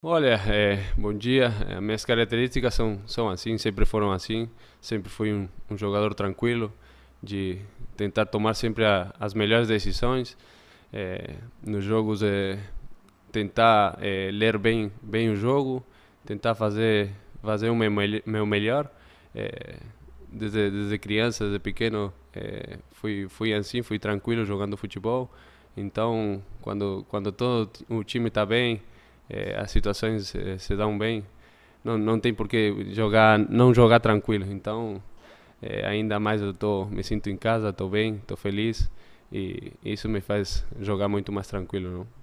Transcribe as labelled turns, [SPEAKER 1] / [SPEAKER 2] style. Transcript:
[SPEAKER 1] Olha, é, bom dia. As é, minhas características são, são assim, sempre foram assim. Sempre fui um, um jogador tranquilo, de tentar tomar sempre a, as melhores decisões. É, nos jogos, é, tentar é, ler bem, bem o jogo, tentar fazer, fazer o meu, meu melhor. É, desde, desde criança, desde pequeno, fui, fui assim, fui tranquilo jogando futebol. Então, quando, quando todo o time está bem é, as situações é, se dão bem, não, não tem por que jogar, não jogar tranquilo. Então, é, ainda mais eu tô, me sinto em casa, estou bem, estou feliz e isso me faz jogar muito mais tranquilo. Não?